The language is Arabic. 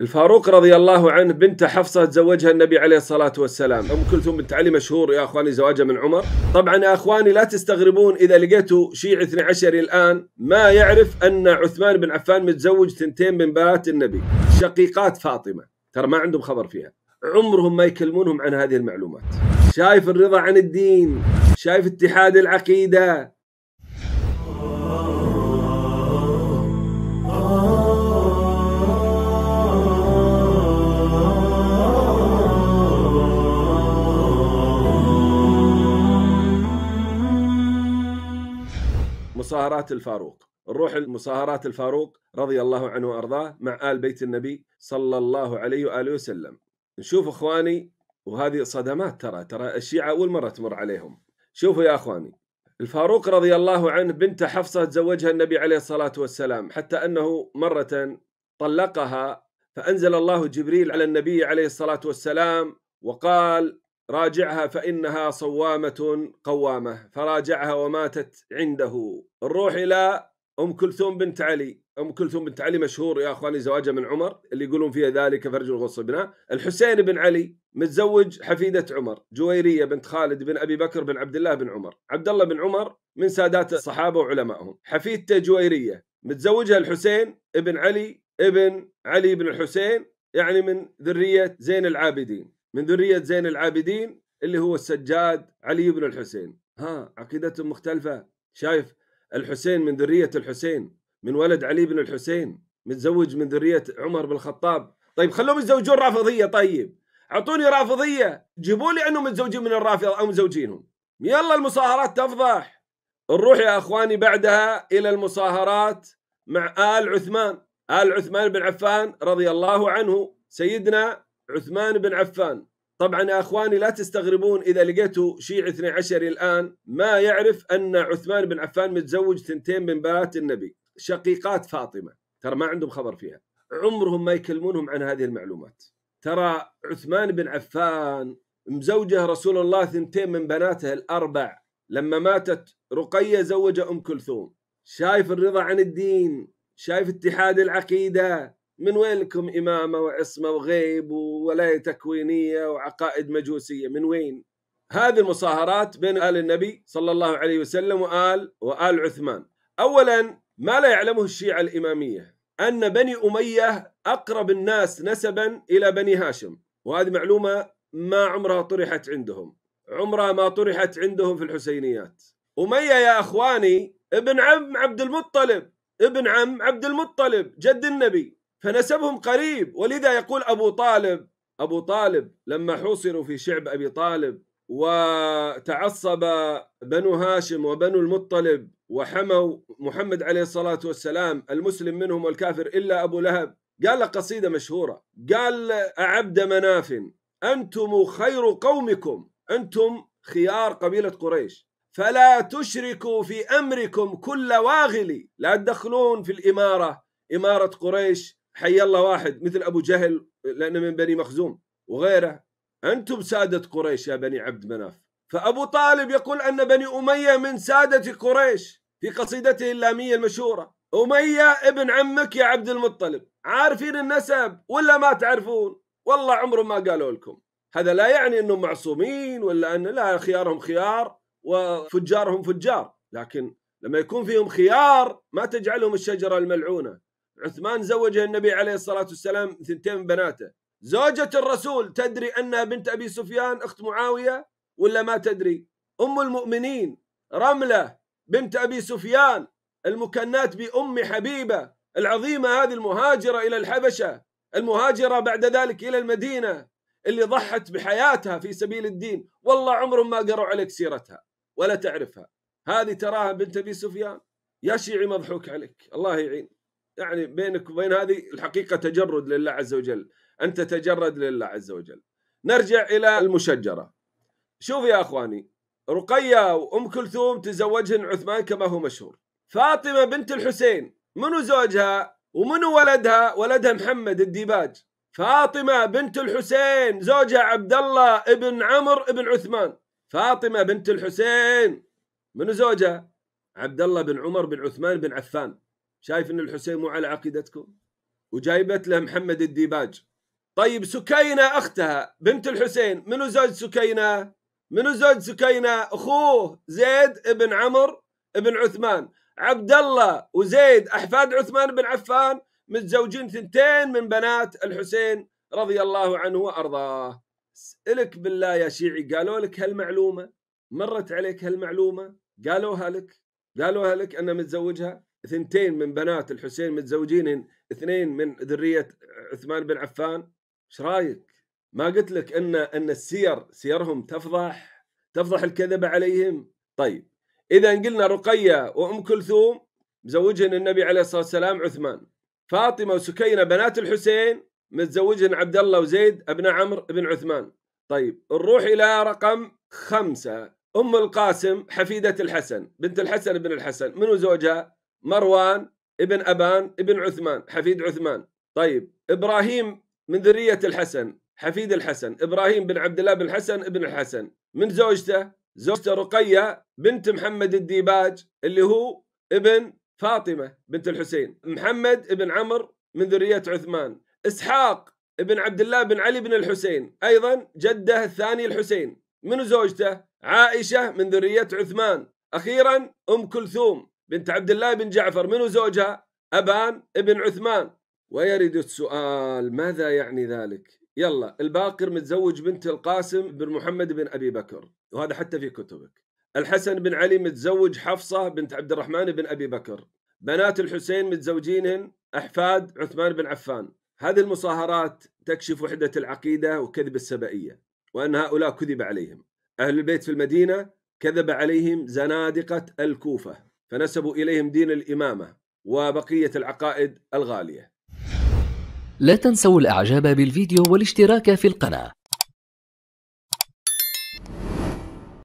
الفاروق رضي الله عنه بنت حفصة تزوجها النبي عليه الصلاة والسلام أم كلثوم بنت علي مشهور يا أخواني زواجها من عمر طبعا يا أخواني لا تستغربون إذا لقيتوا شيعي 12 الآن ما يعرف أن عثمان بن عفان متزوج ثنتين من بنات النبي شقيقات فاطمة ترى ما عندهم خبر فيها عمرهم ما يكلمونهم عن هذه المعلومات شايف الرضا عن الدين شايف اتحاد العقيدة مصاهرات الفاروق نروح لمصاهرات الفاروق رضي الله عنه وارضاه مع ال بيت النبي صلى الله عليه واله وسلم نشوف اخواني وهذه صدمات ترى ترى الشيعه اول مره تمر عليهم شوفوا يا اخواني الفاروق رضي الله عنه بنت حفصه تزوجها النبي عليه الصلاه والسلام حتى انه مره طلقها فانزل الله جبريل على النبي عليه الصلاه والسلام وقال راجعها فإنها صوامة قوامة فراجعها وماتت عنده نروح إلى أم كلثوم بنت علي أم كلثوم بنت علي مشهور يا أخواني زواجها من عمر اللي يقولون فيها ذلك فرج بنا الحسين بن علي متزوج حفيدة عمر جويرية بنت خالد بن أبي بكر بن عبد الله بن عمر عبد الله بن عمر من سادات الصحابة وعلمائهم حفيدته جويرية متزوجها الحسين بن علي ابن علي بن الحسين يعني من ذرية زين العابدين من ذرية زين العابدين اللي هو السجاد علي بن الحسين ها عقيدتهم مختلفة شايف الحسين من ذرية الحسين من ولد علي بن الحسين متزوج من ذرية عمر بن الخطاب طيب خلوهم يتزوجون رافضية طيب اعطوني رافضية جيبوا لي انهم متزوجين من الرافضة او مزوجينهم يلا المصاهرات تفضح نروح يا اخواني بعدها الى المصاهرات مع آل عثمان آل عثمان بن عفان رضي الله عنه سيدنا عثمان بن عفان طبعا يا اخواني لا تستغربون اذا لقيتوا شيعي 12 الان ما يعرف ان عثمان بن عفان متزوج ثنتين من بنات النبي شقيقات فاطمه ترى ما عندهم خبر فيها عمرهم ما يكلمونهم عن هذه المعلومات ترى عثمان بن عفان مزوجه رسول الله ثنتين من بناته الاربع لما ماتت رقيه زوج ام كلثوم شايف الرضا عن الدين شايف اتحاد العقيده من وين لكم إمامة وعصمة وغيب وولاية تكوينية وعقائد مجوسية من وين هذه المصاهرات بين آل النبي صلى الله عليه وسلم وآل وآل عثمان أولا ما لا يعلمه الشيعة الإمامية أن بني أمية أقرب الناس نسبا إلى بني هاشم وهذه معلومة ما عمرها طرحت عندهم عمرها ما طرحت عندهم في الحسينيات أمية يا أخواني ابن عم عبد المطلب ابن عم عبد المطلب جد النبي فنسبهم قريب ولذا يقول أبو طالب أبو طالب لما حوصروا في شعب أبي طالب وتعصب بنو هاشم وبنو المطلب وحموا محمد عليه الصلاة والسلام المسلم منهم والكافر إلا أبو لهب قال له قصيدة مشهورة قال أعبد مناف أنتم خير قومكم أنتم خيار قبيلة قريش فلا تشركوا في أمركم كل واغل لا تدخلون في الإمارة إمارة قريش حي الله واحد مثل ابو جهل لانه من بني مخزوم وغيره انتم ساده قريش يا بني عبد مناف فابو طالب يقول ان بني اميه من ساده قريش في قصيدته اللاميه المشهوره اميه ابن عمك يا عبد المطلب عارفين النسب ولا ما تعرفون والله عمرهم ما قالوا لكم هذا لا يعني انهم معصومين ولا ان لا خيارهم خيار وفجارهم فجار لكن لما يكون فيهم خيار ما تجعلهم الشجره الملعونه عثمان زوجها النبي عليه الصلاة والسلام ثنتين من بناته زوجة الرسول تدري أنها بنت أبي سفيان أخت معاوية ولا ما تدري أم المؤمنين رملة بنت أبي سفيان المكنات بأم حبيبة العظيمة هذه المهاجرة إلى الحبشة المهاجرة بعد ذلك إلى المدينة اللي ضحت بحياتها في سبيل الدين والله عمرهم ما قروا عليك سيرتها ولا تعرفها هذه تراها بنت أبي سفيان يا شيعي مضحوك عليك الله يعين يعني بينك وبين هذه الحقيقه تجرد لله عز وجل انت تجرد لله عز وجل نرجع الى المشجره شوف يا اخواني رقيه وام كلثوم تزوجهن عثمان كما هو مشهور فاطمه بنت الحسين منو زوجها ومنو ولدها ولدها محمد الديباج فاطمه بنت الحسين زوجها عبد الله ابن عمر ابن عثمان فاطمه بنت الحسين منو زوجها عبد الله بن عمر بن عثمان بن عفان شايف ان الحسين مو على عقيدتكم وجايبت له محمد الديباج طيب سكينة أختها بنت الحسين منو زوج سكينة منو زوج سكينة أخوه زيد ابن عمر ابن عثمان عبد الله وزيد أحفاد عثمان بن عفان متزوجين ثنتين من بنات الحسين رضي الله عنه وأرضاه اسألك بالله يا شيعي قالوا لك هالمعلومة مرت عليك هالمعلومة قالوها لك قالوها لك ان متزوجها ثنتين من بنات الحسين متزوجين اثنين من ذريه عثمان بن عفان ايش رايك؟ ما قلت لك ان ان السير سيرهم تفضح تفضح الكذبه عليهم طيب اذا قلنا رقيه وام كلثوم مزوجهن النبي عليه الصلاه والسلام عثمان فاطمه وسكينه بنات الحسين متزوجهن عبد الله وزيد ابن عمرو بن عثمان طيب نروح الى رقم خمسه ام القاسم حفيده الحسن بنت الحسن بن الحسن منو زوجها مروان ابن أبان ابن عثمان حفيد عثمان طيب إبراهيم من ذرية الحسن حفيد الحسن إبراهيم بن عبد الله بن الحسن ابن الحسن من زوجته زوجته رقية بنت محمد الديباج اللي هو ابن فاطمة بنت الحسين محمد ابن عمر من ذرية عثمان إسحاق ابن عبد الله بن علي بن الحسين أيضا جده الثاني الحسين من زوجته عائشة من ذرية عثمان أخيرا أم كلثوم بنت عبد الله بن جعفر منو زوجها أبان ابن عثمان ويرد السؤال ماذا يعني ذلك يلا الباقر متزوج بنت القاسم بن محمد بن أبي بكر وهذا حتى في كتبك الحسن بن علي متزوج حفصة بنت عبد الرحمن بن أبي بكر بنات الحسين متزوجينهن أحفاد عثمان بن عفان هذه المصاهرات تكشف وحدة العقيدة وكذب السبائية وأن هؤلاء كذب عليهم أهل البيت في المدينة كذب عليهم زنادقة الكوفة فنسبوا إليهم دين الإمامة وبقية العقائد الغالية لا تنسوا الإعجاب بالفيديو والاشتراك في القناة